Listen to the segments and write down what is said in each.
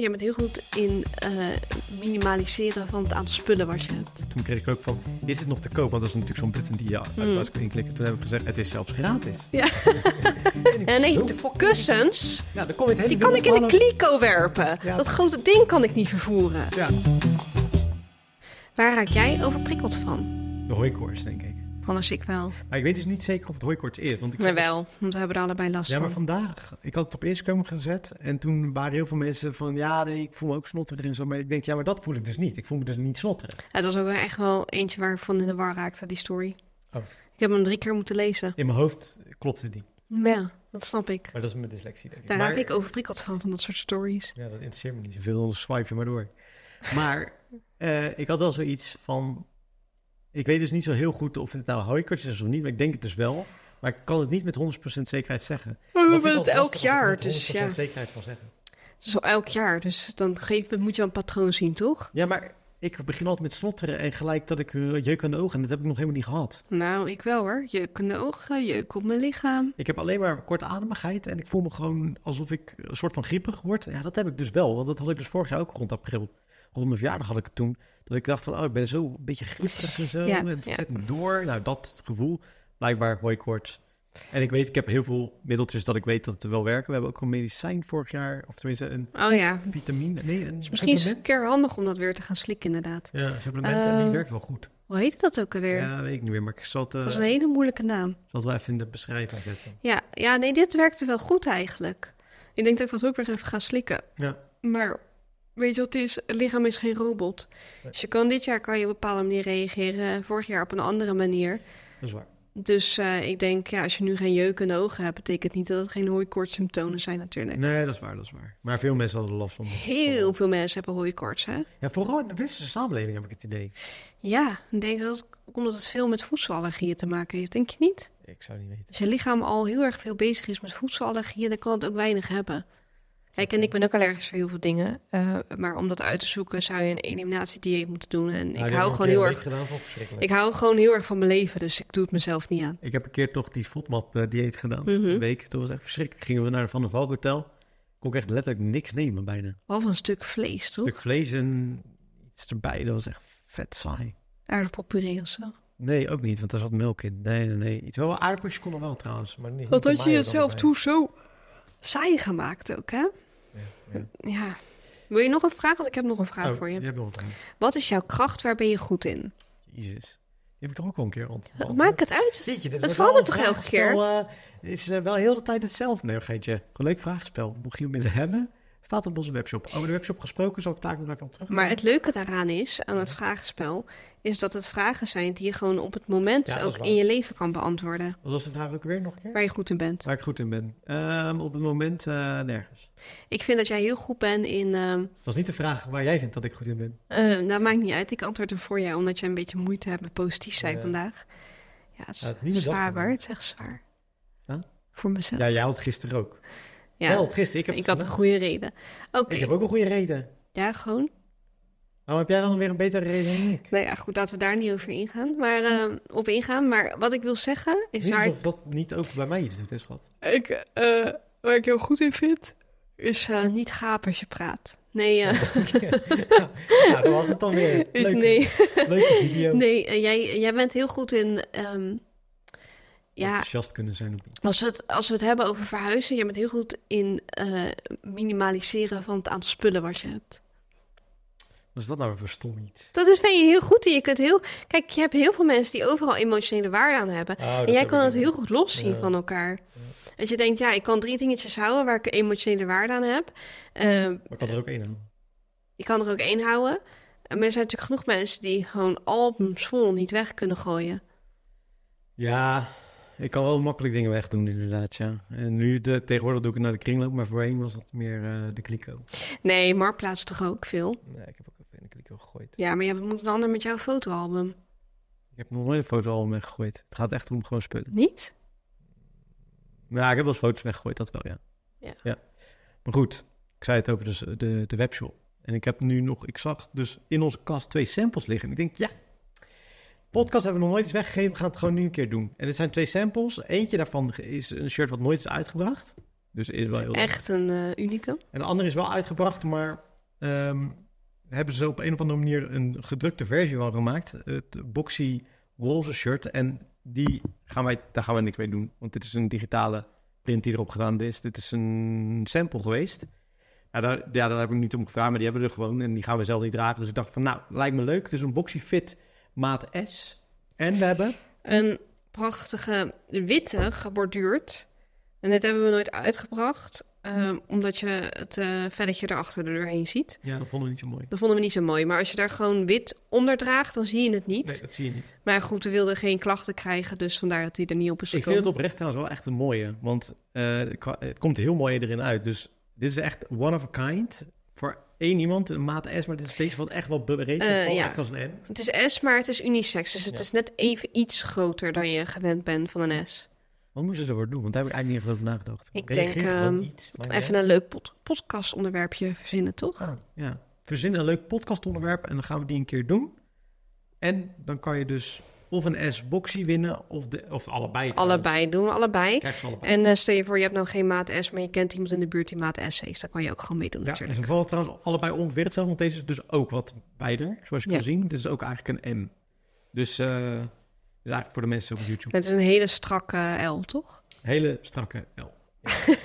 Jij bent heel goed in uh, minimaliseren van het aantal spullen wat je hebt. Toen kreeg ik ook van, is dit nog te koop? Want dat is natuurlijk zo'n Britten die je mm. uit hmm. klikken. Toen heb ik gezegd, het is zelfs gratis. Ja. en, nee, de kussens, ja, kom het die kan ik in de kliko werpen. Dat grote ding kan ik niet vervoeren. Ja. Waar raak jij overprikkeld van? De hooikoorts, denk ik. Anders ik wel. Maar ik weet dus niet zeker of het hooikoorts is. Want ik maar dus- wel, want we hebben er allebei last van. Ja, maar vandaag. Ik had het op Instagram gezet. En toen waren heel veel mensen van... Ja, nee, ik voel me ook snotterig en zo. Maar ik denk, ja, maar dat voel ik dus niet. Ik voel me dus niet snotterig. het was ook echt wel eentje waarvan in de war raakte, die story. Oh. Ik heb hem drie keer moeten lezen. In mijn hoofd klopte die. Ja, dat snap ik. Maar dat is mijn dyslexie, Daar maar... ik overprikkeld van, van dat soort stories. Ja, dat interesseert me niet zoveel. Dan swipe je maar door. Maar eh, ik had wel zoiets van... Ik weet dus niet zo heel goed of het nou hooikortjes is of niet, maar ik denk het dus wel. Maar ik kan het niet met 100% zekerheid zeggen. Maar we hebben het elk jaar, dus ja. zekerheid van zeggen. Het is wel elk jaar, dus dan moet je wel een patroon zien, toch? Ja, maar ik begin altijd met snotteren en gelijk dat ik jeuk aan de ogen. En dat heb ik nog helemaal niet gehad. Nou, ik wel hoor. Jeuk aan de ogen, jeuk op mijn lichaam. Ik heb alleen maar kortademigheid en ik voel me gewoon alsof ik een soort van griepig word. Ja, dat heb ik dus wel, want dat had ik dus vorig jaar ook rond april rond mijn verjaardag had ik het toen. Dat ik dacht van, oh, ik ben zo een beetje grieperig en zo. en het zet me door. Nou, dat gevoel. Blijkbaar kort. En ik weet, ik heb heel veel middeltjes dat ik weet dat het wel werken. We hebben ook een medicijn vorig jaar, of tenminste een oh, ja. vitamine. Nee, misschien is het een keer handig om dat weer te gaan slikken, inderdaad. Ja, supplementen, en die ehm, werkt wel goed. Hoe heet dat ook alweer? Ja, weet ik niet meer, maar ik zat. dat is eh, een hele moeilijke naam. Ik zal het wel even in de beschrijving zetten. Ja, ja nee, dit werkte wel goed eigenlijk. Ik denk dat ik dat ook weer even ga slikken. Ja. Maar Weet je wat het is? lichaam is geen robot. Dus je kan dit jaar kan je op een bepaalde manier reageren, vorig jaar op een andere manier. Dat is waar. Dus eh, ik denk, ja, als je nu geen jeuk ogen hebt, betekent niet dat het geen symptomen zijn natuurlijk. Nee, dat is waar, dat is waar. Maar veel mensen hadden last van. Heel veel mensen hebben hooikoorts, hè? Ja, vooral in de westerse samenleving heb ik het idee. Ja, ik denk dat het, omdat het veel met voedselallergieën te maken heeft, denk je niet? Ik zou niet weten. Als je lichaam al heel erg veel bezig is met voedselallergieën, dan kan het ook weinig hebben. Kijk, en ik ben ook allergisch voor heel veel dingen. Eh, maar om dat uit te zoeken zou je een eliminatiedieet moeten doen. En nou, ik hou gewoon heel erg. Gedaan, ik hou gewoon heel erg van mijn leven, dus ik doe het mezelf niet aan. Ik heb een keer toch die FODMAP dieet gedaan. Mhm. Een week. Dat was echt verschrikkelijk. Gingen we naar de Van der Valk Hotel. Kon ik echt letterlijk niks nemen bijna. Behalve een stuk vlees, toch? Een stuk vlees en iets erbij. Dat was echt vet saai. Aardappelpuree of zo. Nee, ook niet, want daar zat melk in. Nee, nee, nee. Iets wel aardappeltjes konden wel trouwens, maar niet. Wat had je jezelf toe zo? saai gemaakt ook, hè? Ja, ja. Wil je nog een vraag? Want ik heb nog een vraag oh, voor je. je hebt nog een vraag. Wat is jouw kracht? Waar ben je goed in? Jezus. heb ik toch ook al een keer ontmoet. Maakt het uit? dat valt me toch elke keer? Het eh, is eh, wel heel de tijd hetzelfde. Nee, geetje. Een leuk vraagspel. Mocht je hem hebben... Staat op onze webshop. Over de webshop gesproken zal ik daar nog even op terug. Maar het leuke daaraan is, aan het vragenspel, is dat het vragen zijn die je gewoon op het moment ook in je leven kan beantwoorden. Wat was de vraag ook weer nog een keer? Waar je goed in bent. Waar ik goed in ben. Ehm, op het moment eh, nergens. Ik vind dat jij heel goed bent in... Um... Dat was niet de vraag waar jij vindt dat ik goed in ben. Uh, eh, dat nou, maakt niet uit. Ik antwoord er voor jou, omdat jij een beetje moeite hebt met positief zijn vandaag. Ja, het is, ja, zwaar Waar? Het is echt zwaar. Voor mezelf. Ja, jij had gisteren ook. Ja. gisteren. Ik, heb ik had een goede reden. Oké. Ik heb ook een goede reden. Ja, gewoon. Maar heb jij dan weer een betere reden dan ik? Nou ja, goed, laten we daar niet over ingaan. Maar, eh, op ingaan. Maar wat ik wil zeggen is... Niet waar dat niet ook bij mij iets doet, hè, schat? Ik, eh, waar ik heel goed in vind, is eh, niet gaap als je praat. Nee, ja. Nou, dat was het dan weer. Leuke, is nee. Leuke video. Nee, jij, jij bent heel goed in... Ehm, ja, enthousiast kunnen zijn. Op... Als, we het, als we het hebben over verhuizen, je bent heel goed in eh, minimaliseren van het aantal spullen wat je hebt. Wat is dat nou voor niet? Dat is, ben je heel goed in. Je kunt heel, kijk, je hebt heel veel mensen die overal emotionele waarde aan hebben. Oh, en jij kan het heel goed loszien zien van elkaar. Als je denkt, ja, ik kan drie dingetjes houden waar ik emotionele waarde aan heb. maar ik ehm, kan er ook één houden. Ik kan er ook één houden. Maar er zijn natuurlijk genoeg mensen die gewoon albums vol niet weg kunnen gooien. Ja, ik kan wel makkelijk dingen wegdoen, inderdaad, ja. En nu, de, tegenwoordig doe ik het naar de kringloop, maar voorheen was dat meer uh, de kliko. Nee, plaatst toch ook veel? Nee, ik heb ook veel in de kliko gegooid. Ja, maar je moet een ander met jouw fotoalbum. Ik heb nog nooit een fotoalbum weggegooid. Het gaat echt om gewoon spullen. Niet? Ja, ik heb wel eens foto's weggegooid, dat wel, ja. Ja. Maar goed, ik zei het over de, de, de webshop. En ik heb nu nog, ik zag dus in onze kast twee samples liggen. ik denk, ja, podcast hebben we nog nooit eens weggegeven. We gaan het gewoon nu een keer doen. En er zijn twee samples. Eentje daarvan is een shirt wat nooit is uitgebracht. Dus is wel Echt een uh, eh, unicum. En de andere is wel uitgebracht, maar ehm, hebben ze op een of andere manier een gedrukte versie van gemaakt. Het boxy roze shirt. En die gaan wij, daar gaan we niks mee doen. Want dit is een digitale print die erop gedaan is. Dit is een sample geweest. Ja, daar, ja, daar heb ik niet om gevraagd, maar die hebben we er gewoon. En die gaan we zelf niet dragen. Dus ik dacht van, nou, lijkt me leuk. Dus een boxy fit maat S. En we hebben... Een prachtige witte geborduurd. En dit hebben we nooit uitgebracht. Ehm, omdat je het uh, eh, velletje erachter deur doorheen ziet. Ja, dat vonden we niet zo mooi. Dat vonden we niet zo mooi. Maar als je daar gewoon wit onder draagt, dan zie je het niet. Nee, dat zie je niet. Maar goed, we wilden geen klachten krijgen, dus vandaar dat hij er niet op is Ik vind het oprecht trouwens wel echt een mooie. Want uh, het komt heel mooi erin uit. Dus dit is echt one of a kind één iemand, een maat S, maar dit is deze valt echt wel breed. Uh, eh, ja. als een Het is S, maar het is unisex. Dus het is net even iets groter dan je gewend bent van een S. Wat moesten ze ervoor doen? Want daar heb ik eigenlijk niet over nagedacht. Ik denk um, even een leuk pod podcastonderwerpje verzinnen, toch? Ah, ja, verzinnen een leuk podcastonderwerp en dan gaan we die een keer doen. En dan kan je dus of een S-boxy winnen, of, de, of allebei. Allebei, doen we allebei. En eh, stel je voor, je hebt nou geen maat S, maar je kent iemand in de buurt die maat S heeft. Daar kan je ook gewoon meedoen doen ja, natuurlijk. En trouwens allebei ongeveer hetzelfde, want deze is dus ook wat beider, zoals je kan zien. Dit is ook eigenlijk een M. Dus uh, is eigenlijk voor de mensen op YouTube. Het is een hele strakke L, toch? Hele strakke L.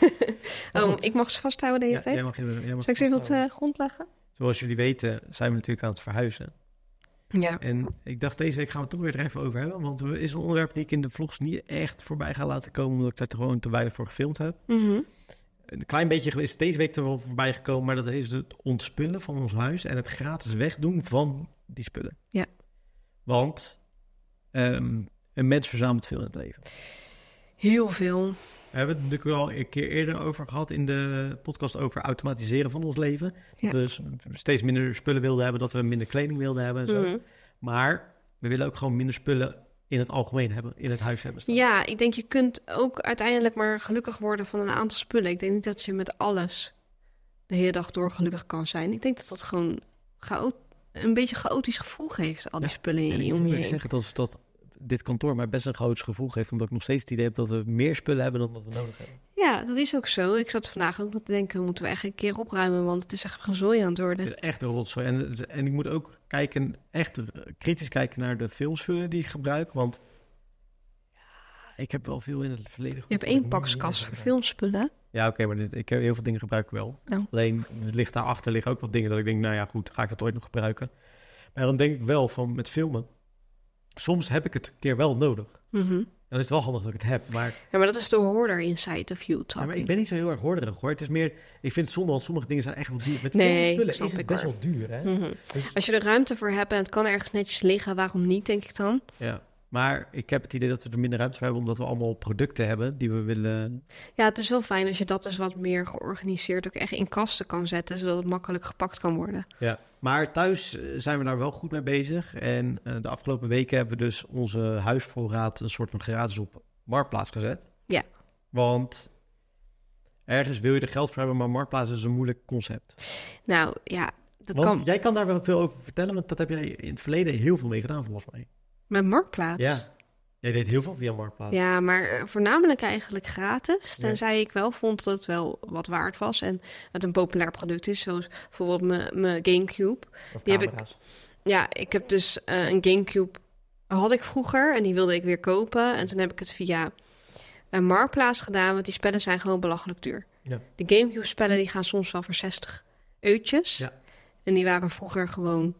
Oh, ik mag ze vasthouden de hele tijd? Jij mag, mag ik ze even op grond leggen? Zoals jullie weten zijn we natuurlijk aan het verhuizen. Ja. En ik dacht, deze week gaan we het toch weer er even over hebben. Want er is een onderwerp die ik in de vlogs niet echt voorbij ga laten komen, omdat ik daar gewoon te weinig voor gefilmd heb. Mhm. Een klein beetje is deze week er wel voorbij gekomen, maar dat is het ontspullen van ons huis en het gratis wegdoen van die spullen. Ja. Want ehm, een mens verzamelt veel in het leven. Heel veel hebben we het natuurlijk al een keer eerder over gehad in de podcast over automatiseren van ons leven. Dus steeds minder spullen wilden hebben, dat we minder kleding wilden hebben en zo. Mhm. Maar we willen ook gewoon minder spullen in het algemeen hebben, in het huis hebben staan. Ja, ik denk je kunt ook uiteindelijk maar gelukkig worden van een aantal spullen. Ik denk niet dat je met alles de hele dag door gelukkig kan zijn. Ik denk dat dat gewoon een beetje chaotisch gevoel geeft, al die spullen in, om je heen. Ik zeggen dat dat dit kantoor maar best een groot gevoel geeft. Omdat ik nog steeds het idee heb dat we meer spullen hebben dan wat we nodig hebben. Ja, dat is ook zo. Ik zat vandaag ook nog te denken, moeten we echt een keer opruimen, want het is echt een zooi aan het worden. Het is echt een rotzooi. En, en ik moet ook kijken, echt kritisch kijken naar de filmspullen die ik gebruik, want ja, ik heb wel veel in het verleden. Je hebt één pakskas voor filmspullen. Ja, oké, maar ik heb heel veel dingen gebruik ik wel. Oh. Alleen, het ligt daarachter liggen ook wat dingen dat ik denk, nou ja, goed, ga ik dat ooit nog gebruiken? Maar dan denk ik wel van met filmen soms heb ik het een keer wel nodig. Mm Dan is het wel handig dat ik het heb. Maar... Ja, maar dat is de hoorder inside of you talking. maar ik ben niet zo heel erg hoorderig hoor. Het is meer, ik vind zonde, want sommige dingen zijn echt Met nee, spullen is het best wel duur. Hè? Mhm. Dus- Als je er ruimte voor hebt en het kan ergens netjes liggen, waarom niet, denk ik dan? Ja. Maar ik heb het idee dat we er minder ruimte voor hebben, omdat we allemaal producten hebben die we willen. Ja, het is wel fijn als je dat eens dus wat meer georganiseerd ook echt in kasten kan zetten, zodat het makkelijk gepakt kan worden. Ja, maar thuis eh, zijn we daar wel goed mee bezig. En eh, de afgelopen weken hebben we dus onze huisvoorraad een soort van gratis op marktplaats gezet. Ja. Want ergens wil je er geld voor hebben, maar marktplaats is een moeilijk concept. Nou ja, dat want kan. Jij kan daar wel veel over vertellen, want dat heb jij in het verleden heel veel mee gedaan, volgens mij. Met Marktplaats? Ja. Jij deed heel veel via Marktplaats. Ja, maar eh, voornamelijk eigenlijk gratis. Tenzij ja. ik wel vond dat het wel wat waard was. En het een populair product is. Zoals bijvoorbeeld mijn, Gamecube. die heb ik. Ja, ik heb dus eh, een Gamecube. Had ik vroeger en die wilde ik weer kopen. En toen heb ik het via een eh, Marktplaats gedaan. Want die spellen zijn gewoon belachelijk duur. Ja. De Gamecube-spellen die gaan soms wel voor 60 eutjes. Ja. En die waren vroeger gewoon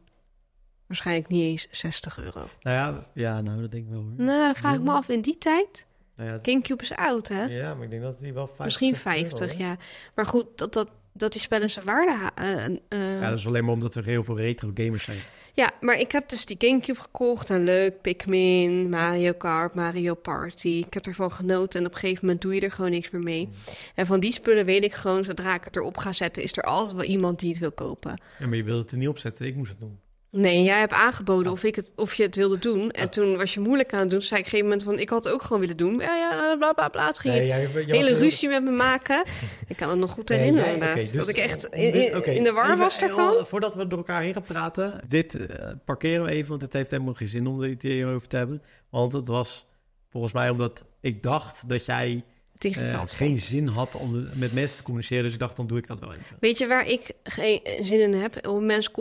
Waarschijnlijk niet eens 60 euro. Nou ja, ja nou, dat denk ik wel hoor. Nou, dan vraag ik me af, in die tijd... Nou ja, Gamecube is oud, hè? Ja, maar ik denk dat die wel 50 Misschien 50, ja. Maar goed, dat, dat, dat die spellen zijn waarde... Eh, eh, ja, dat is alleen maar omdat er heel veel retro gamers zijn. Ja, maar ik heb dus die Gamecube gekocht en leuk, Pikmin, Mario Kart, Mario Party. Ik heb ervan genoten en op een gegeven moment doe je er gewoon niks meer mee. Mm. En van die spullen weet ik gewoon, zodra ik het erop ga zetten, is er altijd wel iemand die het wil kopen. Ja, maar je wilde het er niet op zetten, ik moest het doen. Nee, jij hebt aangeboden oh. of, ik het, of je het wilde doen. En oh. toen was je moeilijk aan het doen. Toen zei ik op een gegeven moment van, ik had het ook gewoon willen doen. Ja, ja, bla, bla, bla. Het ging hele ruzie met me maken. ik kan het nog goed herinneren, dus dat ik echt in, in, de war was daarvan. Voordat we door elkaar heen gaan praten. Dit uh, parkeren we even, want het heeft helemaal geen zin om dit hierover te hebben. Want het was volgens mij omdat ik dacht dat jij uh, geen zin had om met mensen te communiceren. Dus ik dacht, dan doe ik dat wel even. Weet je waar ik geen zin in heb? Om mensen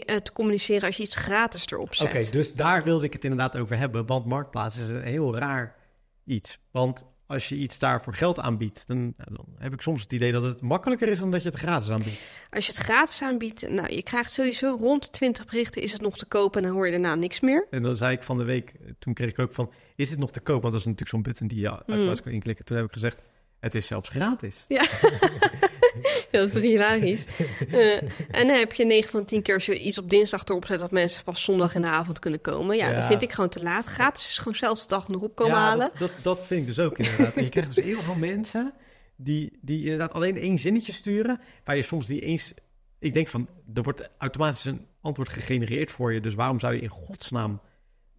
eh, te communiceren als je iets gratis erop zet. Oké, dus daar wilde ik het inderdaad over hebben. Want Marktplaats is een heel raar iets. Want als je iets daarvoor geld aanbiedt, dan, dan, heb ik soms het idee dat het makkelijker is dan dat je het gratis aanbiedt. Als je het gratis aanbiedt, nou, je krijgt sowieso rond 20 berichten, is het nog te kopen en dan hoor je daarna niks meer. En dan zei ik van de week, eh, toen kreeg ik ook van, is het nog te koop? Want dat is natuurlijk zo'n button die je uit mm. kan mm. inklikken. Toen heb ik gezegd, het is zelfs gratis. Ja, dat is toch hilarisch. Eh, en dan heb je 9 van 10 keer als je iets op dinsdag erop zet... dat mensen pas zondag in de avond kunnen komen. Ja, dat vind ik gewoon te laat. Gratis is gewoon zelfs de dag nog op komen halen. Dat, dat, dat, vind ik dus ook inderdaad. je krijgt dus heel veel mensen die, die inderdaad alleen één zinnetje sturen... waar je soms die eens... Ik denk van, er wordt automatisch een antwoord gegenereerd voor je. Dus waarom zou je in godsnaam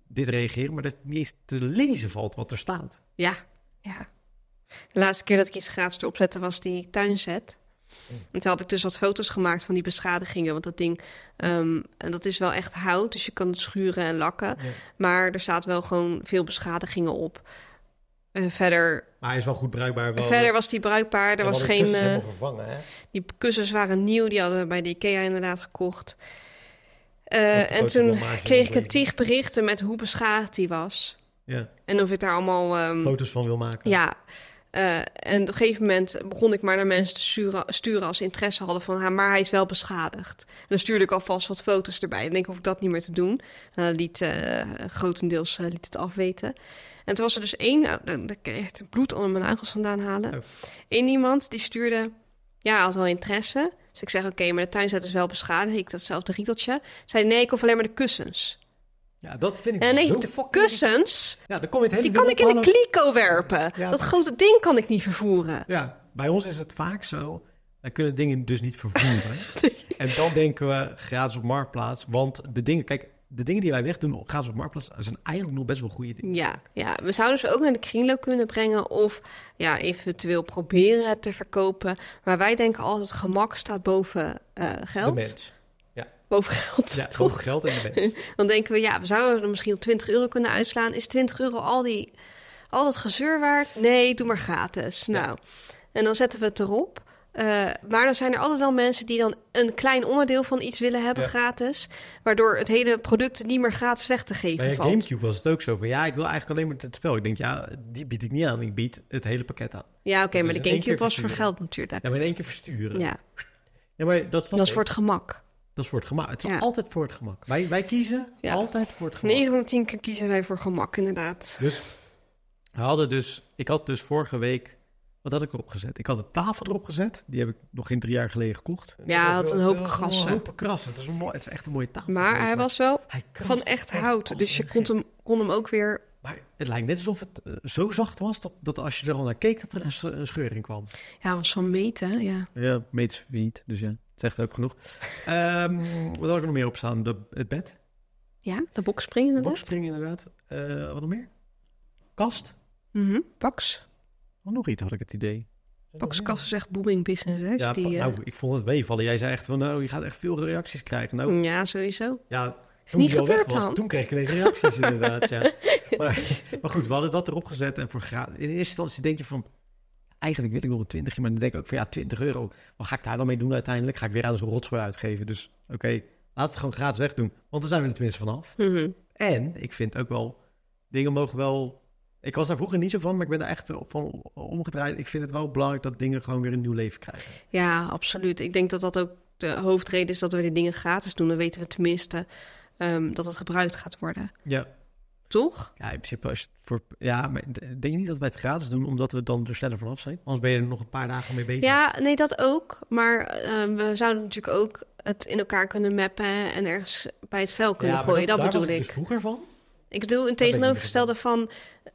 dit reageren? Maar dat niet eens te lezen valt wat er staat. Ja, ja. De laatste keer dat ik iets gratis erop zette was die tuinset. En toen had ik dus wat foto's gemaakt van die beschadigingen. Want dat ding, ehm, en dat is wel echt hout, dus je kan het schuren en lakken. Maar er staat wel gewoon veel beschadigingen op. Eh, verder. Maar hij is wel goed bruikbaar. Wel. Verder was die bruikbaar. Er was geen. Eh, vervangen, Die kussens waren nieuw. Die hadden we bij de Ikea inderdaad gekocht. Eh, en toen kreeg ik een tig berichten met hoe beschadigd die was. Ja. En of ik daar allemaal. Ehm, foto's van wil maken. Ja. Eh, en op een gegeven moment begon ik maar naar mensen te sturen, als ze interesse hadden van, haar, maar hij is wel beschadigd. En dan stuurde ik alvast wat foto's erbij. En denk of ik dat niet meer te doen. liet, eh, grotendeels eh, liet het afweten. En toen was er dus één, nou, daar je echt bloed onder mijn nagels vandaan halen. Oh. iemand die stuurde, ja, hij had wel interesse. Dus ik zeg, oké, maar de tuinzet is wel beschadigd. Ik datzelfde rieteltje. Zei, nee, ik hoef alleen maar de kussens. Ja, dat vind ik en zo kussens, ja, dan kom je het hele die kan ik in een kliko werpen. dat grote ding kan ik niet vervoeren. Ja, bij ons is het vaak zo. Wij kunnen dingen dus niet vervoeren. en dan denken we gratis op Marktplaats. Want de dingen, kijk, de dingen die wij wegdoen gratis op Marktplaats... zijn eigenlijk nog best wel goede dingen. Ja, ja, we zouden ze ook naar de kringloop kunnen brengen... of ja, eventueel proberen het te verkopen. Maar wij denken altijd, gemak staat boven uh, geld. De mens boven geld. Ja, toch? geld in de wens. Dan denken we, ja, we zouden er misschien 20 euro kunnen uitslaan. Is 20 euro al, die, al dat gezeur waard? Nee, doe maar gratis. Nou, en dan zetten we het erop. Eh, maar dan zijn er altijd wel mensen die dan een klein onderdeel van iets willen hebben gratis. Waardoor het hele product niet meer gratis weg te geven Bij valt. Gamecube was het ook zo van, ja, ik wil eigenlijk alleen maar het spel. Ik denk, ja, die bied ik niet aan, ik bied het hele pakket aan. Ja, oké, maar de Gamecube was voor geld natuurlijk. Ja, maar in één keer versturen. Ja. ja maar dat, dat voor het gemak. Dat is voor het gemak. Het is altijd voor het gemak. Wij, wij kiezen altijd voor het gemak. 9 van keer kiezen wij voor gemak, inderdaad. Dus we hadden dus, ik had dus vorige week, wat had ik erop gezet? Ik had een tafel erop gezet. Die heb ik nog geen drie jaar geleden gekocht. Ja, had een hoop krassen. Een hoop krassen. Het is, een mooi, het is echt een mooie tafel. Maar hij was wel van echt hout. Dus je kon hem, kon hem ook weer maar het lijkt net alsof het eh, zo zacht was dat, dat als je er al naar keek, dat er een, scheuring kwam. Ja, was van meten, ja. Ja, meet niet, dus ja. Zegt ook genoeg. Um, wat had ik nog meer op staan? De, het bed. Ja, de bokspring inderdaad. springen inderdaad. Eh, wat nog meer? Kast. Mm -hmm. nog iets had ik het idee. Pakskast is echt booming business. Ja, eh, nou, ik vond het weevallen. Jij zei echt van, nou, je gaat echt veel reacties krijgen. Nou, ja, sowieso. Ja, niet gebeurd was, toen kreeg ik geen reacties inderdaad. Ja. Maar, maar, goed, we hadden dat erop gezet. En voor in eerste instantie denk je van, eigenlijk wil ik nog een twintigje, maar dan denk ik ook van ja, 20 euro. Wat ga ik daar dan mee doen uiteindelijk? Ga ik weer aan zo'n rotzooi uitgeven? Dus oké, laten laat het gewoon gratis wegdoen, want dan zijn we er tenminste vanaf. Mm En ik vind ook wel, dingen mogen wel... Ik was daar vroeger niet zo van, maar ik ben er echt van omgedraaid. Ik vind het wel belangrijk dat dingen gewoon weer een nieuw leven krijgen. Ja, absoluut. Ik denk dat dat ook de hoofdreden is dat we die dingen gratis doen. Dan weten we tenminste ehm, dat het gebruikt gaat worden. Ja. Toch? Ja, in principe als het voor. Ja, maar denk je niet dat wij het gratis doen, omdat we dan er sneller vanaf zijn? Anders ben je er nog een paar dagen mee bezig. Ja, nee, dat ook. Maar eh, we zouden natuurlijk ook het in elkaar kunnen mappen en ergens bij het vel kunnen gooien. Dat, bedoel ik. Dus vroeger van? Ik doe een tegenovergestelde van,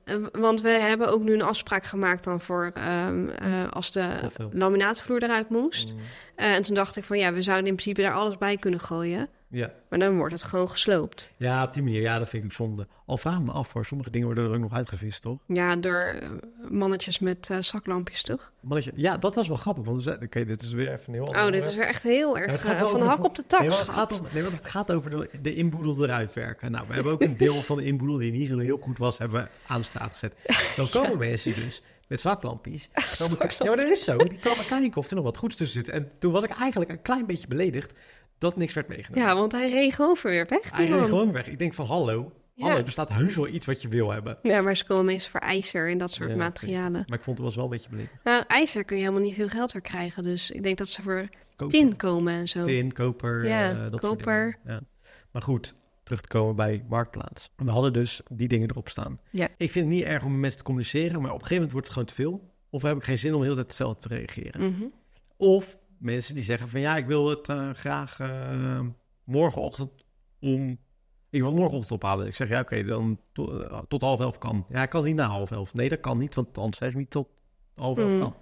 eh, want we hebben ook nu een afspraak gemaakt dan voor ehm, eh, als de laminaatvloer eruit moest. Mm. en toen dacht ik van ja, we zouden in principe daar alles bij kunnen gooien. Ja. Maar dan wordt het gewoon gesloopt. Ja, op die manier. Ja, dat vind ik zonde. Al vraag me af, voor sommige dingen worden er ook nog uitgevist, toch? Ja, door eh, mannetjes met eh, zaklampjes, toch? Mannetje, ja, dat was wel grappig. Want oké, dit is weer even heel Oh, dit is weer echt heel erg eh, van de hak op de tak. Nee, het gaat, nee, want het gaat over de, de inboedel eruit werken. Nou, we hebben ook een deel van de inboedel die niet zo heel goed was, hebben we aan de straat gezet. Dan komen mensen dus met zaklampjes. ja, maar dat is zo. Die komen kijken of er nog wat goeds tussen zit. En toen was ik eigenlijk een klein beetje beledigd dat niks werd meegenomen. Ja, want hij reed gewoon weer weg. Hij reed gewoon weg. Ik denk van hallo, Hallo, er staat heus wel iets wat je wil hebben. Ja, maar ze komen meestal voor ijzer en dat soort materialen. Maar ik vond het wel een beetje blind. Nou, ijzer kun je helemaal niet veel geld voor krijgen. Dus ik denk dat ze voor tin komen en zo. Tin, koper, ja, eh, koper. Ja. Maar goed, terug te komen bij Marktplaats. We hadden dus die dingen erop staan. Ja. Ik vind het niet erg om met mensen te communiceren, maar op een gegeven moment wordt het gewoon te veel. Of heb ik geen zin om heel de tijd hetzelfde te reageren. Mhm. Of mensen die zeggen van ja, ik wil het eh, graag eh, morgenochtend om. Ik wil morgenochtend ophalen. Ik zeg ja, oké, dan eh, tot half elf kan. Ja, ik kan niet na half elf. Nee, dat kan niet, want anders is niet tot half elf mm. kan.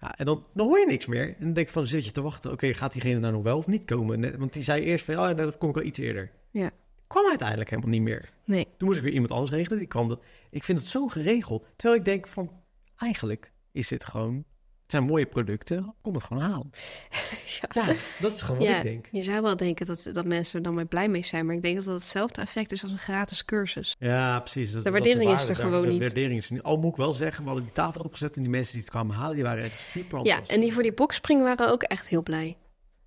Ja, en dan, hoor je niks meer. En dan denk ik van, zit je te wachten? Oké, gaat diegene nou nog wel of niet komen? Net, want die zei eerst van, ja, oh, dat kom ik al iets eerder. Ja. Kwam uiteindelijk helemaal niet meer. Nee. Toen moest ik weer iemand anders regelen. Die kwam dat. Ik vind het zo geregeld. Terwijl ik denk van, eigenlijk is dit gewoon zijn mooie producten, kom het gewoon halen. ja. dat is gewoon wat ik denk. Je zou wel denken dat, dat mensen er dan mee blij mee zijn, maar ik denk dat dat hetzelfde effect is als een gratis cursus. Ja, precies. de waardering is er gewoon niet. De waardering is niet. Oh, moet ik wel zeggen, we hadden die tafel opgezet en die mensen die het kwamen halen, die waren echt super Ja, en die voor die boxspring waren ook echt heel blij.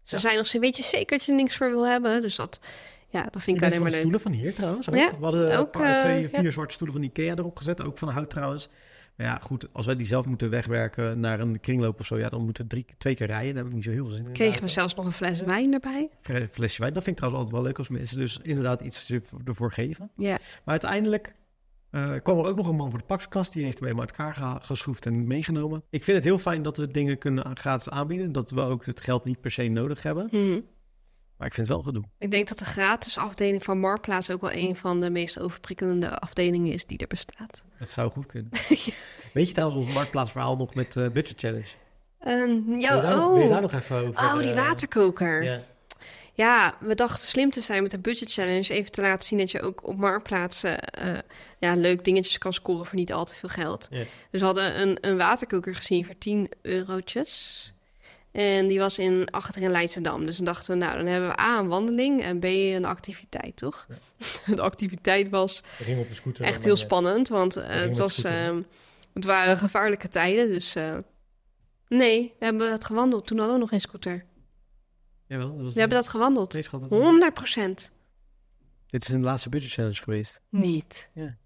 Ze zijn nog weet je zeker dat je niks voor wil hebben, dus dat... Ja, dat vind ik alleen maar leuk. stoelen van hier trouwens. We hadden ook, eh, twee, vier zwarte stoelen van Ikea erop gezet, ook van hout trouwens. Maar ja, goed, als wij die zelf moeten wegwerken naar een kringloop of zo, ja, dan moeten we drie, twee keer rijden. Daar heb ik niet zo heel veel zin in. Kregen we zelfs nog een fles wijn erbij? Een flesje wijn, dat vind ik trouwens altijd wel leuk als mensen dus inderdaad iets ervoor geven. Ja. Maar uiteindelijk eh, kwam er ook nog een man voor de pakskast. Die heeft hem helemaal uit elkaar geschroefd en meegenomen. Ik vind het heel fijn dat we dingen kunnen gratis aanbieden. Dat we ook het geld niet per se nodig hebben. Mhm. Maar ik vind het wel gedoe. Ik denk dat de gratis afdeling van Marktplaats ook wel een van de meest overprikkelende afdelingen is die er bestaat. Dat zou goed kunnen. Weet je trouwens ons Marktplaatsverhaal nog met uh, Budget Challenge? Ehm, jou, oh. daar nog even over? Oh, die eh, waterkoker. Ja, we dachten slim te zijn met de budget challenge. Even te laten zien dat je ook op marktplaatsen uh, ja, leuk dingetjes kan scoren voor niet al te veel geld. Dus we hadden een, een waterkoker gezien voor 10 eurotjes. En die was in achter in Leidschendam. Dus dan dachten we, nou, dan hebben we A, een wandeling en B, een activiteit, toch? de activiteit was op de scooter, echt heel spannend, want het, eh, was, ehm, het waren gevaarlijke tijden. Dus eh, nee, we hebben het gewandeld. Toen hadden we nog geen scooter. Jawel, dat we hebben dat gewandeld. 100 procent. Dit is in de laatste budget challenge geweest. Niet. Ja.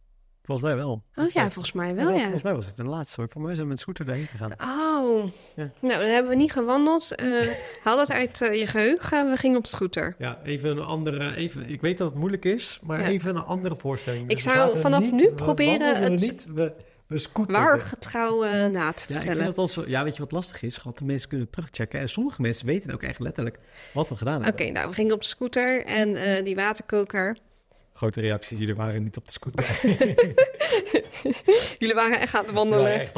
Oh, volgens mij wel. Oh ja, volgens mij wel, ja. Volgens mij was het een laatste hoor. Voor mij zijn we met scooter daarheen gegaan. Oh, ja. nou, dan hebben we niet gewandeld. Eh, haal dat uit eh, je geheugen. We gingen op de scooter. Ja, even een andere... Even, ik weet dat het moeilijk is, maar even een andere voorstelling. Ik dus zou vanaf nu proberen het... Niet, we, we waar getrouw eh, na te vertellen. Ja, ja, weet je wat lastig is? Gewoon de mensen kunnen terugchecken. En sommige mensen weten ook echt letterlijk wat we gedaan hebben. Oké, nou, we gingen op de scooter en die waterkoker grote reactie Jullie waren niet op de scooter. Jullie waren echt aan het wandelen. echt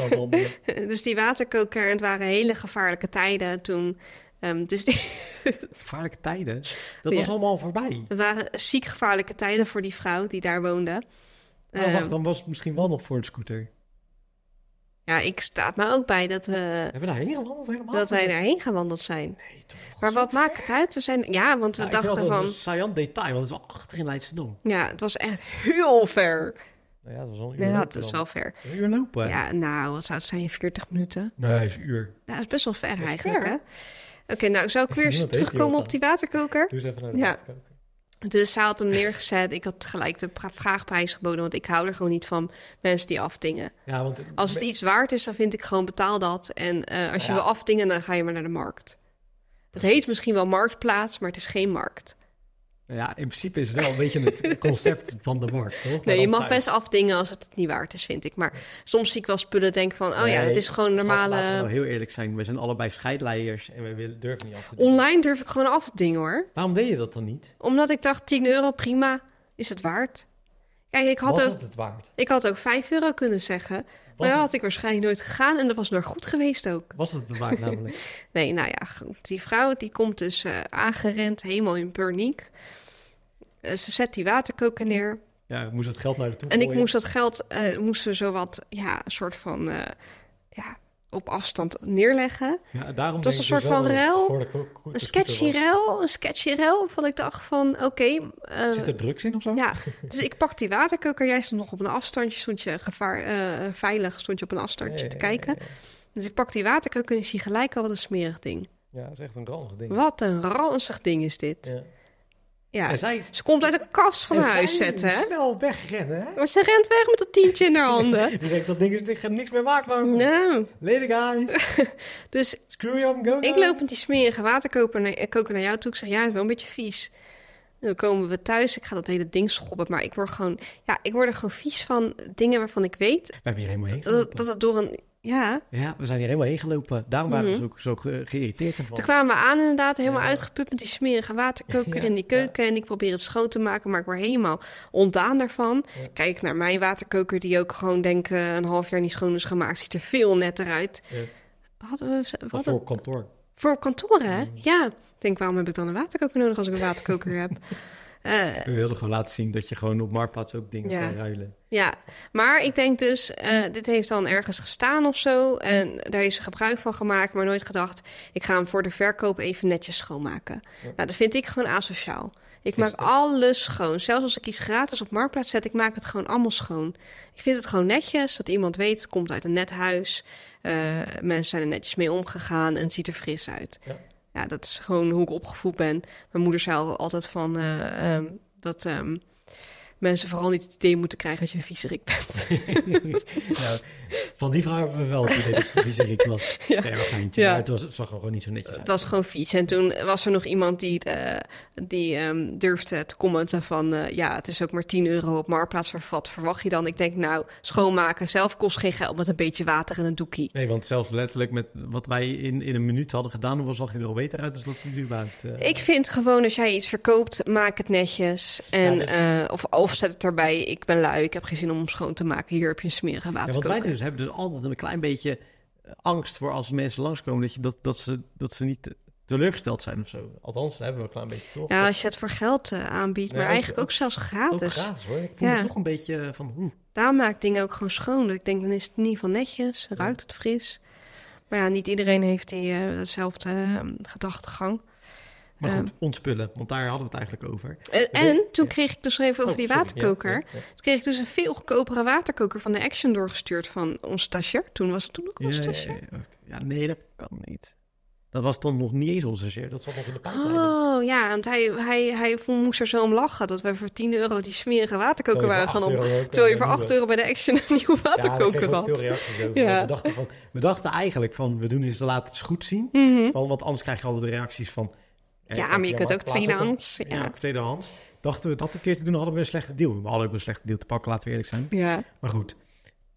dus die waterkoker, het waren hele gevaarlijke tijden toen. Ehm, dus die... gevaarlijke tijden? Dat was allemaal voorbij. Het waren ziek gevaarlijke tijden voor die vrouw die daar woonde. Oh, wacht, ehm, dan was het misschien wel nog voor de scooter. Ja, ik staat me ook bij dat we. Hebben we daarheen gewandeld helemaal? Dat wij daarheen gewandeld zijn. Nee, toch. Maar wat maakt het uit? We zijn, ja, want we dachten van. is een saillant detail, want het is wel achterin doen." Ja, het was echt heel ver. Nou ja, het was een uur. Ja, dat is wel ver. Een uur lopen. Ja, nou, wat zou het zijn? 40 minuten? Nee, is uur. Ja, dat is best wel ver eigenlijk, Oké, nou, zou ik weer terugkomen op die waterkoker? Doe eens even naar de ja. waterkoker. Dus ze had hem neergezet. Ik had gelijk de vraagprijs geboden, want ik hou er gewoon niet van mensen die afdingen. Ja, want, als het iets waard is, dan vind ik gewoon betaal dat. En eh, als je wil afdingen, dan ga je maar naar de markt. Het heet misschien wel marktplaats, maar het is geen markt. Ja, in principe is het wel een beetje het concept van de markt, toch? Nee, je mag best afdingen als het niet waard is, vind ik. Maar soms zie ik wel spullen denken van, oh ja, het is gewoon normale... Laten we wel heel eerlijk zijn, we zijn allebei scheidleiers en we durven niet af te dingen. Online durf ik gewoon af te dingen, hoor. Waarom deed je dat dan niet? Omdat ik dacht, 10 euro, prima, is het waard. Kijk, ik had ook, Ik had ook 5 euro kunnen zeggen, was maar dan had ik waarschijnlijk nooit gegaan en dat was nog goed geweest ook. Was het het waard namelijk? nee, nou ja, die vrouw die komt dus eh, aangerend, helemaal in paniek. Eh, ze zet die waterkeuken neer. Ja, ik moest dat geld naar de En ik moest dat geld, uh, eh, moesten zo wat, ja, een soort van, eh, ja, op afstand neerleggen. Ja, daarom dat was een dus soort van rel, een sketchy rel, een sketchy rel, van ik dacht van, oké... Zit er drugs in of zo? Ja, dus ik pak die waterkeuken, jij stond nog op een afstandje, stond je gevaar, veilig, stond je op een afstandje te kijken. dus ik pak die waterkeuken en ik zie gelijk al wat een smerig ding. Ja, dat is echt een ranzig ding. Wat een ranzig ding is dit. Ja. Ja, ze komt uit de kast van huis zetten, hè? snel wegrennen, hè? Maar ze rent weg met dat tientje in haar handen. Die denkt, dat ding ik ga niks meer maken. Nou. Later, guys. dus Screw you, ik loop met die smerige waterkoker naar, naar jou toe. Ik zeg, ja, het is wel een beetje vies. Dan komen we thuis, ik ga dat hele ding schoppen. Maar ik word, gewoon, ja, ik word er gewoon vies van dingen waarvan ik weet... We hebben hier helemaal heen dat het door een ja. Ja, we zijn hier helemaal heen gelopen. Daarom waren we mhm. zo, geïrriteerd ervan. Toen kwamen we aan inderdaad, helemaal ja. uitgeput met die smerige waterkoker in die keuken. En ik probeer het schoon te maken, maar ik word helemaal ontdaan daarvan. Kijk naar mijn waterkoker, die ook gewoon denk ik een half jaar niet schoon is gemaakt. Ziet er veel netter uit. we... Wat voor kantoor. Voor kantoor, hè? Mhm. Ja. Ik denk, waarom heb ik dan een waterkoker nodig als ik een waterkoker heb? Uh, We wilden gewoon laten zien dat je gewoon op Marktplaats ook dingen kan ruilen. Ja, maar ik denk dus, eh, dit heeft dan ergens gestaan of zo. En daar is gebruik van gemaakt, maar nooit gedacht... ik ga hem voor de verkoop even netjes schoonmaken. Nou, dat vind ik gewoon asociaal. Ik maak alles schoon. Zelfs als ik iets gratis op Marktplaats zet, ik maak het gewoon allemaal schoon. Ik vind het gewoon netjes dat iemand weet, het komt uit een net huis. Uh, mensen zijn er netjes mee omgegaan en het ziet er fris uit. Ja ja, dat is gewoon hoe ik opgevoed ben. Mijn moeder zei altijd van eh, ehm, dat ehm, mensen vooral niet het idee moeten krijgen dat je een viezerik bent. nou, van die vraag hebben we wel wie was. ja. Nee, geintje, ja. het was, het zag er gewoon niet zo netjes uit. Het was gewoon vies. En toen was er nog iemand die, uh, die ehm, durfde te commenten van... Eh, ja, het is ook maar 10 euro op Marktplaats. Wat verwacht je dan? Ik denk, nou, schoonmaken zelf kost geen geld... met een beetje water en een doekie. Nee, want zelfs letterlijk met wat wij in, in een minuut hadden gedaan... was zag je er al beter uit dan dus dat nu buiten. Eh, ik vind gewoon, als jij iets verkoopt, maak het netjes. En, of, of zet het erbij, ik ben lui, ik heb geen zin om hem schoon te maken. Hier heb je een smerige waterkoker. Ja, wij dus hebben dus altijd een klein beetje eh, angst voor als mensen langskomen dat, je, dat, dat, ze, dat ze niet eh, teleurgesteld zijn of zo. Althans, hebben we een klein beetje toch. Ja, als je het voor geld eh, aanbiedt, maar eigenlijk ook, zelfs gratis. gratis hoor. Ik voel ja. me toch een beetje van hoe. Daar maakt dingen ook gewoon schoon. Ik denk, dan is het in ieder geval netjes, ruikt het fris. Maar ja, niet iedereen heeft die, uh, dezelfde ehm, gedachtegang. Maar goed, ehm, ontspullen, want daar hadden we het eigenlijk over. En, eh, en toen kreeg ik dus even over oh, die waterkoker. Toen kreeg ik dus een veel goedkopere waterkoker van de Action doorgestuurd van ons stagiair. Toen was het toen ook ons stagiair. Ja, nee, dat kan niet. Dat was dan nog niet eens ons stagiair, dat zat nog in de pijplijn. Oh ja, want hij, hij, hij moest er zo om lachen dat wij voor 10 euro die smerige waterkoker waren gaan om. Terwijl je eh, voor 8 euro bij de Action een nieuwe waterkoker ja, had. We, dachten van, we dachten eigenlijk van, we doen eens laten het goed zien. Mhm. van, want anders krijg je altijd de reacties van, ja, maar je kunt ook tweedehands. ja, tweedehands. Dachten we dat een keer te doen, hadden we een slechte deal. We hadden ook een slechte deal te pakken, laten we eerlijk zijn. Ja. Maar goed,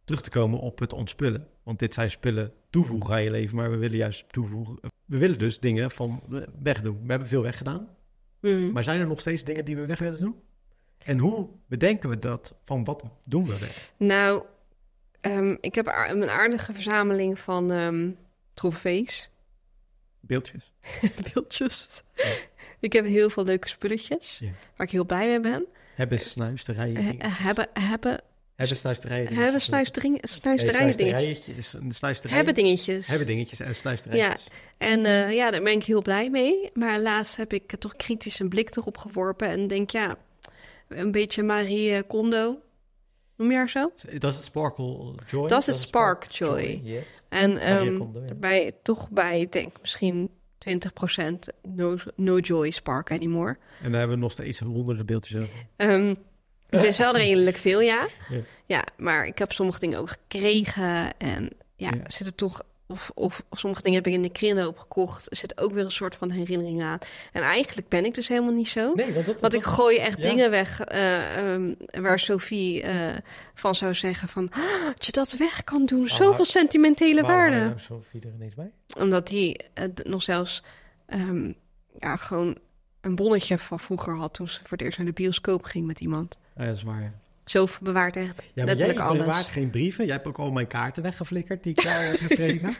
terug te komen op het ontspullen. Want dit zijn spullen toevoegen aan je leven, maar we willen juist toevoegen. We willen dus dingen van eh, wegdoen. We hebben veel weggedaan. Mm. Maar zijn er nog steeds dingen die we weg willen doen? En hoe bedenken we dat? Van wat doen we weg? Nou, ehm, ik heb een aardige verzameling van um, ehm, trofees. Beeldjes. Beeldjes. Ik heb heel veel leuke spulletjes waar ik heel blij mee ben. Hebben snuisterijen. Hebben eh, hebben, hebben hebben snuisterijen. Hebben snuisterijen. Snuisterijen dingetjes. Hebben dingetjes. Hebben dingetjes en snuisterijen. Ja, en eh, ja, daar ben ik heel blij mee. Maar laatst heb ik toch kritisch een blik erop geworpen en denk ja, een beetje Marie eh, Kondo. Noem je haar zo? Dat is het Sparkle Joy. Dat is het Spark, Joy. yes. En um, bij, toch bij, denk misschien 20% no, no Joy Spark anymore. En daar hebben we nog steeds honderden beeldjes over. Um, het is wel redelijk veel, ja. ja. maar ik heb sommige dingen ook gekregen. En ja, ja. zit er toch of, of, sommige dingen heb ik in de kringloop gekocht. Er zit ook weer een soort van herinnering aan. En eigenlijk ben ik dus helemaal niet zo. Nee, want, dat, ik gooi echt dingen weg eh, ehm, waar Sophie eh, van zou zeggen van... dat ah, je dat weg kan doen, zoveel sentimentele waarde. Waarom nou Sophie er ineens bij? Omdat die eh, nog zelfs ehm, ja, gewoon een bonnetje van vroeger had... toen ze voor het eerst naar de bioscoop ging met iemand. Ja, dat is waar, zo bewaart echt ja, maar letterlijk jij bewaart geen brieven. Jij hebt ook al mijn kaarten weggeflikkerd die ik daar heb geschreven.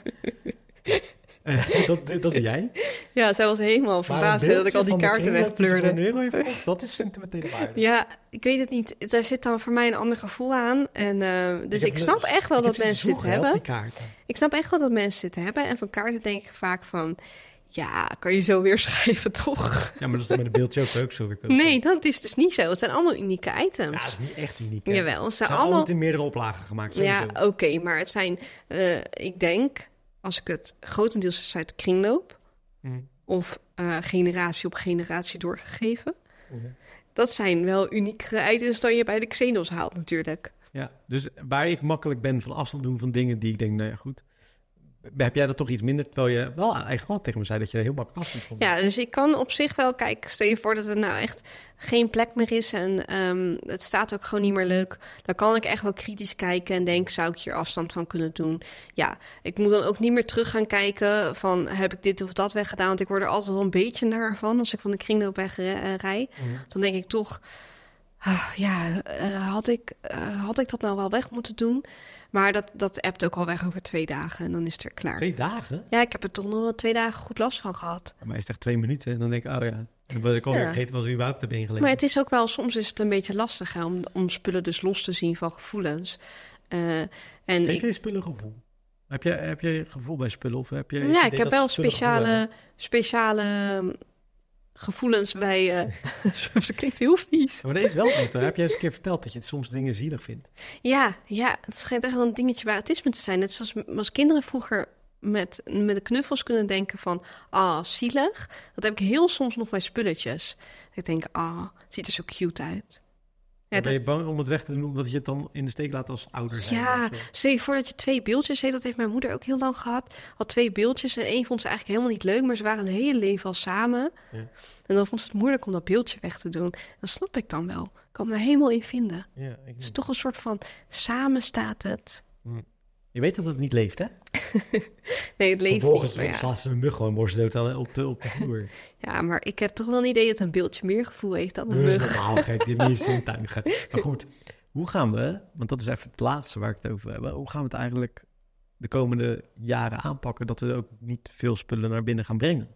dat, dat doe jij? Ja, zij was helemaal verbaasd dat ik al die kaarten wegpleurde. dat is sentimentele waarde. Ja, ik weet het niet. Daar zit dan voor mij een ander gevoel aan. En, eh, dus ik, ik snap echt wel dat mensen dit hebben. Ik snap echt wel dat mensen dit hebben. En van kaarten denk ik vaak van... Ja, kan je zo weer schrijven, toch? Ja, maar dat is dan met een beeldje ook, zo weer kunnen. Nee, dat is dus niet zo. Het zijn allemaal unieke items. Ja, het is niet echt uniek. Jawel, het zijn, allemaal... in meerdere oplagen gemaakt. Ja, oké, maar het zijn, eh, ik denk, als ik het grotendeels is uit kringloop mhm. of eh, generatie op generatie doorgegeven. Oh, dat zijn wel unieke items dan je bij de Xenos haalt natuurlijk. Ja, dus waar ik makkelijk ben van afstand doen van dingen die ik denk, nou ja, goed heb jij dat toch iets minder, terwijl je wel eigenlijk wel tegen me zei dat je heel makkelijk afstand vond. Ja, dus ik kan op zich wel, kijken. stel je voor dat er nou echt geen plek meer is en ehm, het staat ook gewoon niet meer leuk. Dan kan ik echt wel kritisch kijken en denk, zou ik hier afstand van kunnen doen? Ja, ik moet dan ook niet meer terug gaan kijken van, heb ik dit of dat weggedaan? Want ik word er altijd wel een beetje naar van als ik van de kringloop wegrij. Eh, rij. Mhm. Dan denk ik toch Ah, ja, eh, had, ik, eh, had ik dat nou wel weg moeten doen? Maar dat, dat appt ook al weg over twee dagen en dan is het er klaar. Twee dagen? Ja, ik heb er toch nog wel twee dagen goed last van gehad. Maar is het echt twee minuten en dan denk ik, oh ja. En dan ik alweer ja. vergeten was überhaupt heb gelegen Maar het is ook wel, soms is het een beetje lastig hè, om, om spullen dus los te zien van gevoelens. Uh, en heb ik... je spullen gevoel? Heb je, heb jij gevoel bij spullen? Of heb je. ja, ik heb wel speciale, speciale gevoelens bij. Uh, eh, Ze klinkt heel vies. Maar deze is wel goed. Heb jij eens een keer verteld dat je het soms dingen zielig vindt? Ja, ja het schijnt echt wel een dingetje bij autisme te zijn. Net zoals als kinderen vroeger met, met de knuffels kunnen denken van... ah, zielig. Dat heb ik heel soms nog bij spulletjes. Ik denk, ah, ziet er zo cute uit dat... je bang om het weg te doen omdat je het dan in de steek laat als ouder? Ja, stel je je twee beeldjes heeft. Dat heeft mijn moeder ook heel lang gehad. Had twee beeldjes en één vond ze eigenlijk helemaal niet leuk, maar ze waren een hele leven al samen. Ja. En dan vond ze het moeilijk om dat beeldje weg te doen. Dat snap ik dan wel. Ik kan me helemaal in vinden. Ja, ik het is toch een soort van samen staat het. Hm. Je weet dat het niet leeft, hè? nee, het leeft Vervolgens niet. ze een mug gewoon morsdood aan eh, op de, op de vloer. ja, maar ik heb toch wel een idee dat een beeldje meer gevoel heeft dan een dus mug. Nou, gek, die mensen in tuin Maar goed, hoe gaan we, want dat is even het laatste waar ik het over heb, hoe gaan we het eigenlijk de komende jaren aanpakken dat we ook niet veel spullen naar binnen gaan brengen?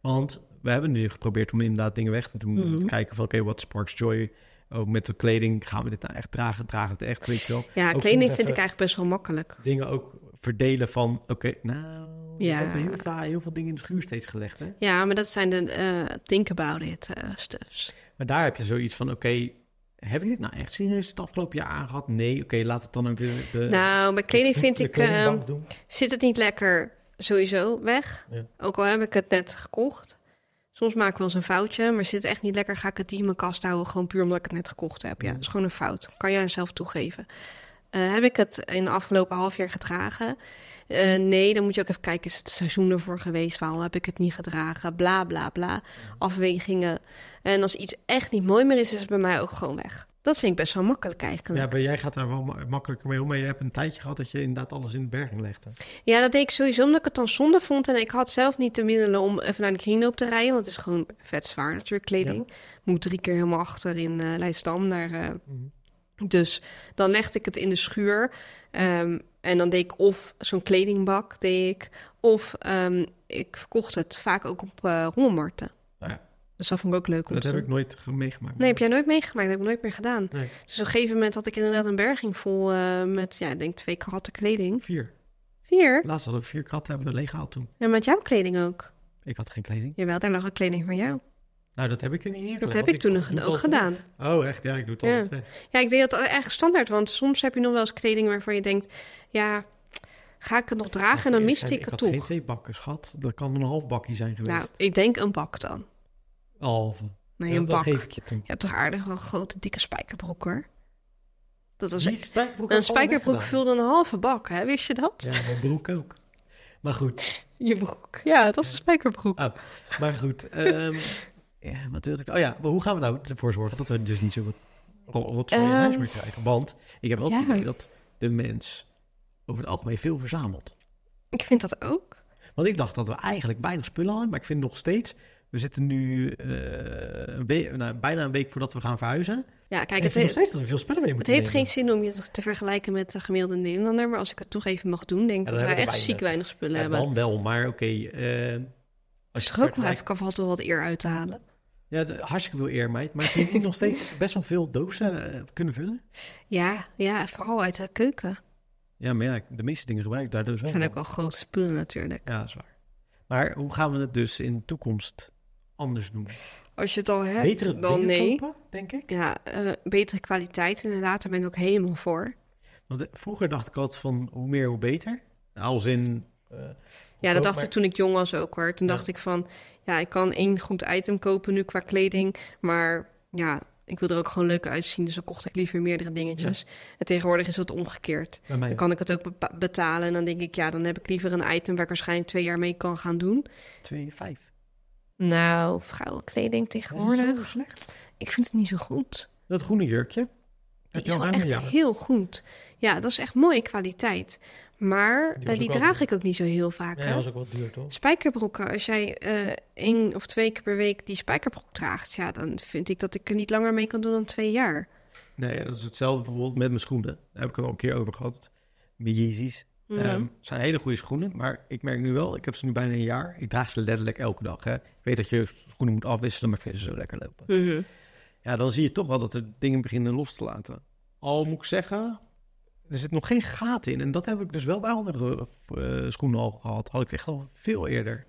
Want we hebben nu geprobeerd om inderdaad dingen weg te doen. Mhm. Te kijken van oké, wat sparks joy ook met de kleding gaan we dit nou echt dragen, dragen het echt, weet je wel. Ja, kleding vind ik eigenlijk best wel makkelijk. Dingen ook verdelen van, oké, nou, ja. we heel, veel dingen in de schuur steeds gelegd. Hè? Ja, maar dat zijn de uh, think about it uh, stuffs. Maar daar heb je zoiets van, oké, heb ik dit nou echt serieus het afgelopen jaar aangehad? Nee, oké, laat het dan ook de, Nou, met kleding vind ik, ehm, zit het niet lekker sowieso weg. Ook al heb ik het net gekocht. Soms maak ik wel eens een foutje, maar zit echt niet lekker, ga ik het die in mijn kast houden, gewoon puur omdat ik het net gekocht heb. Ja, is gewoon een fout. Kan jij zelf toegeven. Eh, heb ik het in de afgelopen half jaar gedragen? Eh, nee, dan moet je ook even kijken, is het seizoen ervoor geweest? Waarom heb ik het niet gedragen? Bla, bla, bla. Afwegingen. En als iets echt niet mooi meer is, is het bij mij ook gewoon weg. Dat vind ik best wel makkelijk eigenlijk. Ja, bij jij gaat daar wel makkelijker mee om. Maar je hebt een tijdje gehad dat je inderdaad alles in de berging legde. Ja, dat deed ik sowieso omdat ik het dan zonde vond. En ik had zelf niet de middelen om even naar de kringloop te rijden. Want het is gewoon vet zwaar natuurlijk, kleding. Moet drie keer helemaal achter in uh, eh, Leidstam naar... Mhm. Dus dan legde ik het in de schuur. Ehm, en dan deed ik of zo'n kledingbak, deed ik, of ehm, ik verkocht het vaak ook op uh, ja. Dus dat vond ik ook leuk. Om dat heb ik nooit meegemaakt. Nee, heb jij nooit meegemaakt? Dat heb ik nooit meer gedaan. Dus op een gegeven moment had ik inderdaad een berging vol eh, met, ja, ik denk twee kratten kleding. Vier. Vier? Laatst hadden we vier katten hebben we leeggehaald toen. En met jouw kleding ook? Ik had geen kleding. Jawel, daar lag een kleding van jou. Nou, dat heb ik er niet in. Dat heb ik, toen nog ook gedaan. Oh, echt? Ja, ik doe het altijd Ja, ik deed dat eigenlijk standaard. Want soms heb je nog wel eens kleding waarvan je denkt... Ja, ga ik het nog dragen? En dan miste ik, het toch. Ik had geen twee bakken gehad. Dat kan een half bakje zijn nou, geweest. Nou, ik denk een bak dan. Halve. Nee, een bak. geef ik je toen. Je hebt toch aardig een grote, dikke spijkerbroek, hoor. Dat was echt... spijkerbroek een spijkerbroek vulde een halve bak, hè? Wist je dat? Ja, mijn broek ook. Maar goed. Je broek. Ja, het was een spijkerbroek. Oh, maar goed. Ehm, Ja, wat Oh ja, maar hoe gaan we nou ervoor zorgen dat we dus niet zo wat rotzooi ehm, meer krijgen? Want ik heb wel het idee dat de mens over het algemeen veel verzamelt. Ik vind dat ook. Want ik dacht dat we eigenlijk weinig spullen hadden, maar ik vind nog steeds we zitten nu eh, nou, bijna een week voordat we gaan verhuizen. Ja, kijk, het heeft steeds dat we veel spullen mee moeten Het heeft geen zin om je te vergelijken met de gemiddelde Nederlander. Maar als ik het toch even mag doen, denk ik dat wij echt ziek weinig spullen ja, hebben. Dan wel, maar oké. Okay, uh, eh, als je ook wel even kan valt wel wat eer uit te halen. Ja, hartstikke veel eer, meid. Maar vind je nog steeds best wel veel dozen eh, kunnen vullen? Ja, ja, vooral uit de keuken. Ja, maar ja, de meeste dingen gebruik ik daar dus wel. zijn ook wel grote spullen natuurlijk. Ja, zwaar. is waar. Maar hoe gaan we het dus in de toekomst anders doen? Als je het al hebt, Betere dan nee. Kopen, denk ik. Ja, eh, betere kwaliteit inderdaad. Daar ben ik ook helemaal voor. Want eh, vroeger dacht ik altijd van hoe meer, hoe beter. Nou, als in... Ja, dat oh, dacht ik toen ik jong was ook hoor. Toen dacht ik van, ja, ik kan één goed item kopen nu qua kleding. Maar ja, ik wil er ook gewoon leuk uitzien. Dus dan kocht ik liever meerdere dingetjes. En tegenwoordig is dat omgekeerd. Mij, dan kan ik het ook betalen. En dan denk ik, ja, dan heb ik liever een item waar ik waarschijnlijk twee jaar mee kan gaan doen. Twee, vijf? Nou, vrouwenkleding tegenwoordig. slecht? Ik vind het niet zo goed. Dat groene jurkje? Dat is wel echt heel goed. Ja, dat is echt mooie kwaliteit. Maar die, eh, die draag ik ook niet zo heel vaak. Ja, dat was ook wel duur, toch? Spijkerbroeken. Eh, als jij eh, één of twee keer per week die spijkerbroek draagt... ja, dan vind ik dat ik er niet langer mee kan doen dan twee jaar. Nee, dat is hetzelfde bijvoorbeeld met mijn schoenen. Daar heb ik het al een keer over gehad. Mijn Yeezys. Mm zijn hele goede schoenen, maar ik merk nu wel... ik heb ze nu bijna een jaar. Ik draag ze letterlijk elke dag. Hè? Ik weet dat je schoenen moet afwisselen, maar vind ze zo lekker lopen. Mhm. Ja, dan zie je toch wel dat er dingen beginnen los te laten. Al moet ik zeggen er zit nog geen gaten in. En dat heb ik dus wel bij andere eh, schoenen al gehad. Had ik echt al veel eerder.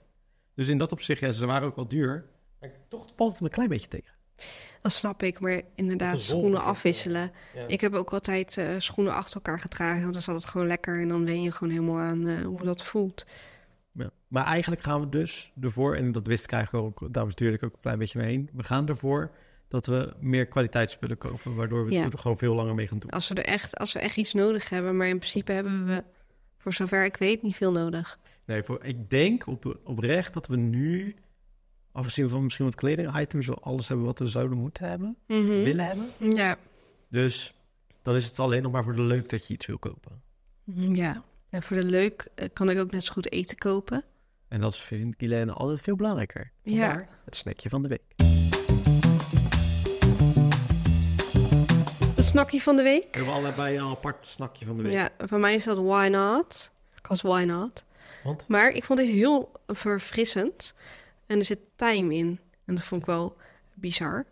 Dus in dat opzicht, ja, ze waren ook wel duur. Maar toch valt het me een klein beetje tegen. Dat snap ik, maar inderdaad, schoenen afwisselen. Ik heb ook altijd eh, schoenen achter elkaar gedragen. Want dan zat het gewoon lekker en dan wen je gewoon helemaal aan eh, hoe dat voelt. Maar eigenlijk gaan we dus ervoor, en dat wist ik eigenlijk ook, daar was natuurlijk ook een klein beetje mee heen. We gaan ervoor dat we meer kwaliteitsspullen kopen, waardoor we ja. er gewoon veel langer mee gaan doen. Als we, er echt, als we echt iets nodig hebben, maar in principe hebben we, voor zover ik weet, niet veel nodig. Nee, voor, ik denk op, oprecht dat we nu, afgezien van misschien wat kleding-items, wel alles hebben wat we zouden moeten hebben, mhm. willen hebben. Ja. Dus dan is het alleen nog maar voor de leuk dat je iets wil kopen. Mhm, ja, en voor de leuk eh, kan ik ook net zo goed eten kopen. En dat vindt Guilaine altijd veel belangrijker. ja. Het snackje van de week. snakje van de week? We hebben allebei een apart snackje van de week. Ja, voor mij is dat Why Not. Because why not? Want? Maar ik vond dit heel verfrissend. En er zit tijm in. En dat vond ik wel bizar.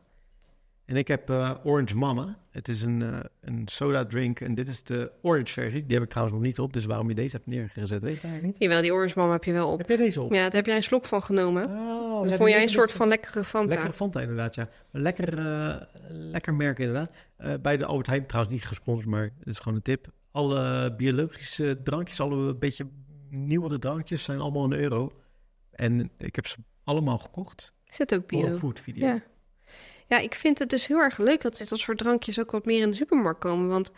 En ik heb eh, Orange Mama. Het is een, eh, een soda drink. En dit is de orange versie. Die heb ik trouwens nog niet op. Dus waarom je deze hebt neergezet, weet ik eigenlijk niet. Jawel, die orange mama heb je wel op. Heb jij deze op? Ja, daar heb jij een slok van genomen. Oh, dat vond jij een soort van lekkere Fanta. Lekkere Fanta, inderdaad, ja. Lekker, eh, lekker merk, inderdaad. bij de Albert Heijn trouwens niet gesponsord, maar het is gewoon een tip. Alle biologische drankjes, alle een beetje nieuwere drankjes zijn allemaal een euro. En ik heb ze allemaal gekocht. Zit ook bio. Voor een food video. Ja. Ja, ik vind het dus heel erg leuk dat dit soort drankjes ook wat meer in de supermarkt komen. Want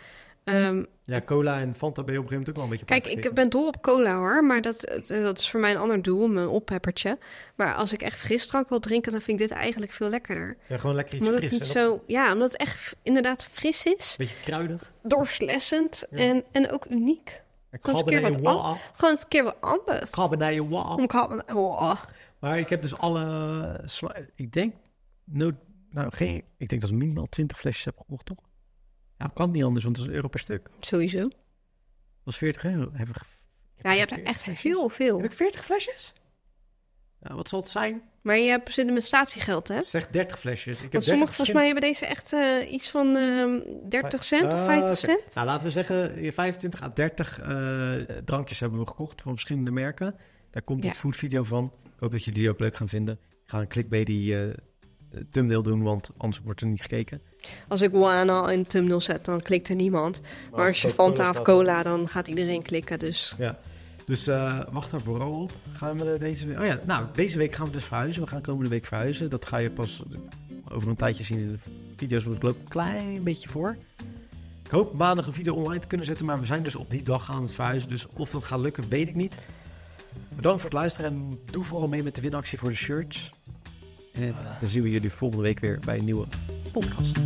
ehm, ja, cola en Fanta ben je op een gegeven moment ook wel een beetje... Kijk, ik ben dol op cola hoor, maar dat, eh, dat is voor mij een ander doel, mijn opheppertje. Maar als ik echt fris drank wil drinken, dan vind ik dit eigenlijk veel lekkerder. Ja, gewoon lekker iets omdat fris. Het niet zo, ja, omdat het echt inderdaad fris is. Beetje kruidig. Doorslessend en, en ook uniek. En gewoon, een keer wat anders. Carbonade wa. wa. Maar ik heb dus alle... Ik denk nou, geen, ik denk dat ik minimaal 20 flesjes heb gekocht, toch? Ja. Dat kan niet anders, want het is een euro per stuk. Sowieso. Dat was 40 euro. Heb ik, ja, je hebt er echt heel veel. Heb ik 40 flesjes? Ja, wat zal het zijn? Maar je hebt zitten dus met statiegeld, hè? Zeg 30 flesjes. Ik heb sommige, volgens mij hebben deze echt uh, iets van uh, ehm, 30 cent of 50 ah, cent. Okay. Nou, laten we zeggen 25 à 30 eh, drankjes hebben we gekocht van verschillende merken. Daar komt ja. dit food video van. Ik hoop dat jullie die ook leuk gaan vinden. Ga een klik bij die thumbnail doen, want anders wordt er niet gekeken. Als ik Wana in thumbnail zet, dan klikt er niemand. Maar, als je Fanta of cola, dan gaat iedereen klikken. Dus, ja. dus eh, wacht daar vooral op. Gaan we deze week... Oh ja, nou, deze week gaan we dus verhuizen. We gaan komende week verhuizen. Dat ga je pas over een tijdje zien in de video's. Want ik loop een klein beetje voor. Ik hoop maandag een video online te kunnen zetten. Maar we zijn dus op die dag aan het verhuizen. Dus of dat gaat lukken, weet ik niet. Bedankt voor het luisteren en doe vooral mee met de winactie voor de shirts. En dan zien we jullie volgende week weer bij een nieuwe podcast.